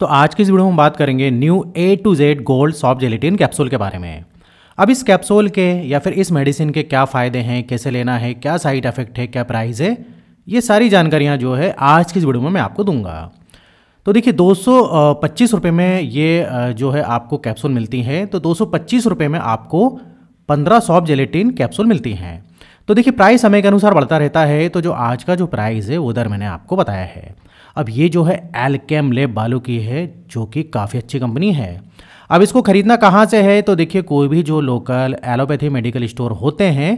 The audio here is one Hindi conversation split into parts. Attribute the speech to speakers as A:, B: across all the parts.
A: तो आज की इस वीडियो में हम बात करेंगे new A to Z gold soft gelatin capsule के बारे में अब इस कैप्सूल के या फिर इस मेडिसिन के क्या फ़ायदे हैं कैसे लेना है क्या साइड इफेक्ट है क्या प्राइस है ये सारी जानकारियाँ जो है आज की इस वीडियो में मैं आपको दूंगा तो देखिए दो सौ में ये जो है आपको कैप्सूल मिलती है तो दो सौ में आपको पंद्रह सॉफ्ट जेलेटिन कैप्सूल मिलती हैं तो देखिए प्राइस समय के अनुसार बढ़ता रहता है तो जो आज का जो प्राइस है वो मैंने आपको बताया है अब ये जो है एलकेम लेब बालू की है जो कि काफ़ी अच्छी कंपनी है अब इसको खरीदना कहाँ से है तो देखिए कोई भी जो लोकल एलोपैथी मेडिकल स्टोर होते हैं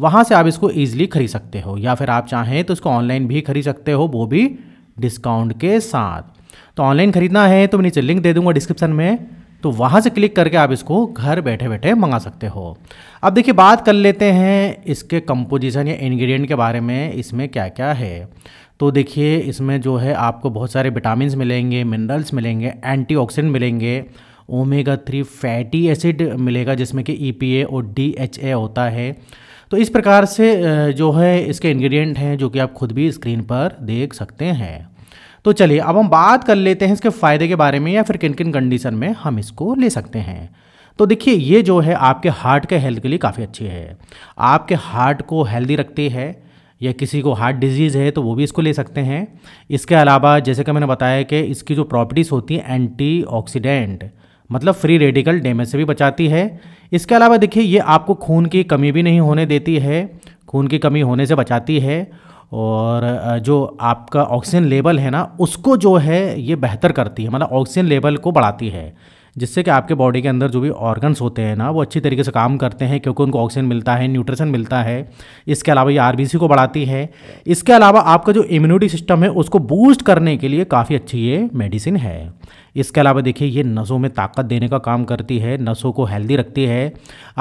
A: वहाँ से आप इसको ईजिली खरीद सकते हो या फिर आप चाहें तो इसको ऑनलाइन भी खरीद सकते हो वो भी डिस्काउंट के साथ तो ऑनलाइन खरीदना है तो मैं नीचे लिंक दे दूंगा डिस्क्रिप्शन में तो वहाँ से क्लिक करके आप इसको घर बैठे बैठे मंगा सकते हो अब देखिए बात कर लेते हैं इसके कंपोजिशन या इंग्रेडिएंट के बारे में इसमें क्या क्या है तो देखिए इसमें जो है आपको बहुत सारे विटामिन मिलेंगे मिनरल्स मिलेंगे एंटी मिलेंगे ओमेगा थ्री फैटी एसिड मिलेगा जिसमें कि ई e और डी होता है तो इस प्रकार से जो है इसके इंग्रेडिएंट हैं जो कि आप खुद भी स्क्रीन पर देख सकते हैं तो चलिए अब हम बात कर लेते हैं इसके फ़ायदे के बारे में या फिर किन किन कंडीशन में हम इसको ले सकते हैं तो देखिए ये जो है आपके हार्ट के हेल्थ के लिए काफ़ी अच्छी है आपके हार्ट को हेल्दी रखती है या किसी को हार्ट डिजीज़ है तो वो भी इसको ले सकते हैं इसके अलावा जैसे कि मैंने बताया कि इसकी जो प्रॉपर्टीज़ होती हैं एंटीऑक्सीडेंट मतलब फ्री रेडिकल डैमेज से भी बचाती है इसके अलावा देखिए ये आपको खून की कमी भी नहीं होने देती है खून की कमी होने से बचाती है और जो आपका ऑक्सीजन लेवल है ना उसको जो है ये बेहतर करती है मतलब ऑक्सीजन लेवल को बढ़ाती है जिससे कि आपके बॉडी के अंदर जो भी ऑर्गन्स होते हैं ना वो अच्छी तरीके से काम करते हैं क्योंकि उनको ऑक्सीजन मिलता है न्यूट्रिशन मिलता है इसके अलावा ये आर को बढ़ाती है इसके अलावा आपका जो इम्यूनिटी सिस्टम है उसको बूस्ट करने के लिए काफ़ी अच्छी ये मेडिसिन है इसके अलावा देखिए ये नसों में ताकत देने का काम करती है नसों को हेल्दी रखती है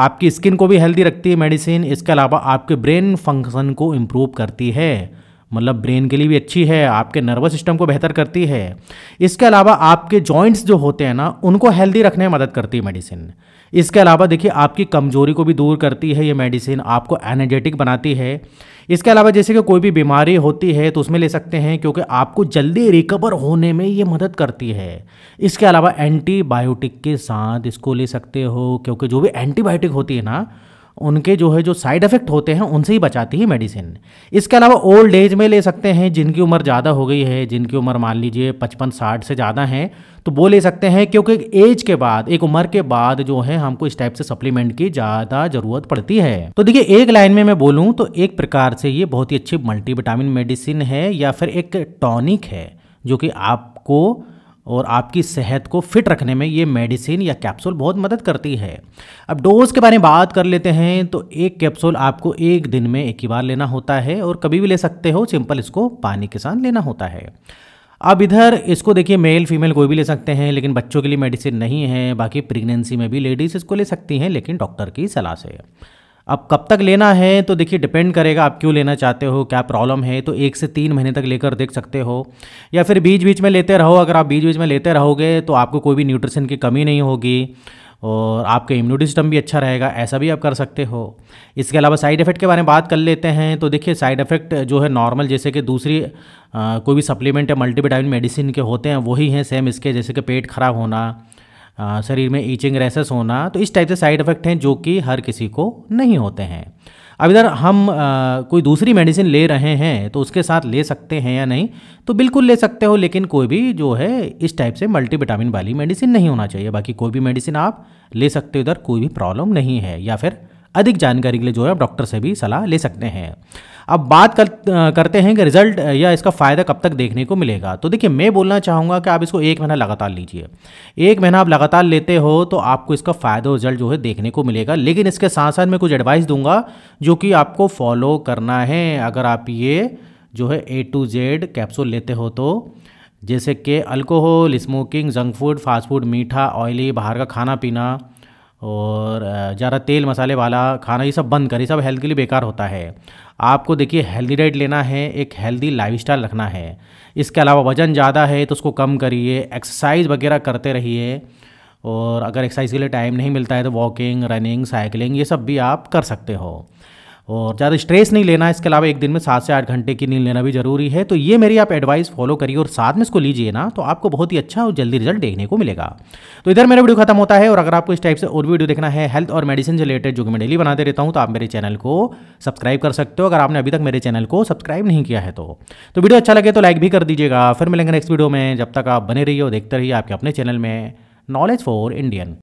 A: आपकी स्किन को भी हेल्दी रखती है मेडिसिन इसके अलावा आपके ब्रेन फंक्शन को इम्प्रूव करती है मतलब ब्रेन के लिए भी अच्छी है आपके नर्वस सिस्टम को बेहतर करती है इसके अलावा आपके जॉइंट्स जो होते हैं ना उनको हेल्दी रखने में मदद करती है मेडिसिन इसके अलावा देखिए आपकी कमजोरी को भी दूर करती है ये मेडिसिन आपको एनर्जेटिक बनाती है इसके अलावा जैसे कि कोई भी बीमारी होती है तो उसमें ले सकते हैं क्योंकि आपको जल्दी रिकवर होने में ये मदद करती है इसके अलावा एंटीबायोटिक के साथ इसको ले सकते हो क्योंकि जो भी एंटीबायोटिक होती है ना उनके जो है जो साइड इफेक्ट होते हैं उनसे ही बचाती है मेडिसिन इसके अलावा ओल्ड एज में ले सकते हैं जिनकी उम्र ज़्यादा हो गई है जिनकी उम्र मान लीजिए पचपन साठ से ज़्यादा है तो वो ले सकते हैं क्योंकि एज के बाद एक उम्र के बाद जो है हमको इस टाइप से सप्लीमेंट की ज़्यादा ज़रूरत पड़ती है तो देखिए एक लाइन में मैं बोलूँ तो एक प्रकार से ये बहुत ही अच्छी मल्टीविटामिन मेडिसिन है या फिर एक टॉनिक है जो कि आपको और आपकी सेहत को फिट रखने में ये मेडिसिन या कैप्सूल बहुत मदद करती है अब डोज़ के बारे में बात कर लेते हैं तो एक कैप्सूल आपको एक दिन में एक ही बार लेना होता है और कभी भी ले सकते हो सिंपल इसको पानी के साथ लेना होता है अब इधर इसको देखिए मेल फीमेल कोई भी ले सकते हैं लेकिन बच्चों के लिए मेडिसिन नहीं है बाकी प्रेगनेंसी में भी लेडीज़ इसको ले सकती हैं लेकिन डॉक्टर की सलाह से अब कब तक लेना है तो देखिए डिपेंड करेगा आप क्यों लेना चाहते हो क्या प्रॉब्लम है तो एक से तीन महीने तक लेकर देख सकते हो या फिर बीच बीच में लेते रहो अगर आप बीच बीच में लेते रहोगे तो आपको कोई भी न्यूट्रिशन की कमी नहीं होगी और आपका इम्यूनिटी सिस्टम भी अच्छा रहेगा ऐसा भी आप कर सकते हो इसके अलावा साइड इफ़ेक्ट के बारे में बात कर लेते हैं तो देखिए साइड इफ़ेक्ट जो है नॉर्मल जैसे कि दूसरी आ, कोई भी सप्लीमेंट या मल्टीविटामिन मेडिसिन के होते हैं वही हैं सेम इसके जैसे कि पेट खराब होना शरीर में ईचिंग रेसेस होना तो इस टाइप से साइड इफेक्ट हैं जो कि हर किसी को नहीं होते हैं अब इधर हम आ, कोई दूसरी मेडिसिन ले रहे हैं तो उसके साथ ले सकते हैं या नहीं तो बिल्कुल ले सकते हो लेकिन कोई भी जो है इस टाइप से मल्टीविटामिन वाली मेडिसिन नहीं होना चाहिए बाकी कोई भी मेडिसिन आप ले सकते हो इधर कोई भी प्रॉब्लम नहीं है या फिर अधिक जानकारी के लिए जो है आप डॉक्टर से भी सलाह ले सकते हैं अब बात कर, करते हैं कि रिजल्ट या इसका फ़ायदा कब तक देखने को मिलेगा तो देखिए मैं बोलना चाहूँगा कि आप इसको एक महीना लगातार लीजिए एक महीना आप लगातार लेते हो तो आपको इसका फ़ायदा रिजल्ट जो है देखने को मिलेगा लेकिन इसके साथ साथ मैं कुछ एडवाइस दूंगा जो कि आपको फॉलो करना है अगर आप ये जो है ए टू जेड कैप्सूल लेते हो तो जैसे कि alcohol smoking junk food fast food मीठा ऑयली बाहर का खाना पीना और ज़्यादा तेल मसाले वाला खाना ये सब बंद करें सब हेल्थ के लिए बेकार होता है आपको देखिए हेल्दी डाइट लेना है एक हेल्दी लाइफस्टाइल रखना है इसके अलावा वज़न ज़्यादा है तो उसको कम करिए एक्सरसाइज वगैरह करते रहिए और अगर एक्सरसाइज के लिए टाइम नहीं मिलता है तो वॉकिंग रनिंग साइकिलिंग ये सब भी आप कर सकते हो और ज़्यादा स्ट्रेस नहीं लेना इसके अलावा एक दिन में सात से आठ घंटे की नींद लेना भी जरूरी है तो ये मेरी आप एडवाइस फॉलो करिए और साथ में इसको लीजिए ना तो आपको बहुत ही अच्छा और जल्दी रिजल्ट देखने को मिलेगा तो इधर मेरा वीडियो खत्म होता है और अगर आपको इस टाइप से और वीडियो देखना है हेल्थ और मेडिसिन से रिलेटेड जो कि मैं डेली बनाते रहता हूँ तो आप मेरे चैनल को सब्सक्राइब कर सकते हो अगर आपने अभी तक मेरे चैनल को सब्सक्राइब नहीं किया है तो तो वीडियो अच्छा लगे तो लाइक भी कर दीजिएगा फिर मिलेंगे नेक्स्ट वीडियो में जब तक आप बने रहिए और देखते रहिए आपके अपने चैनल में नॉलेज फॉर इंडियन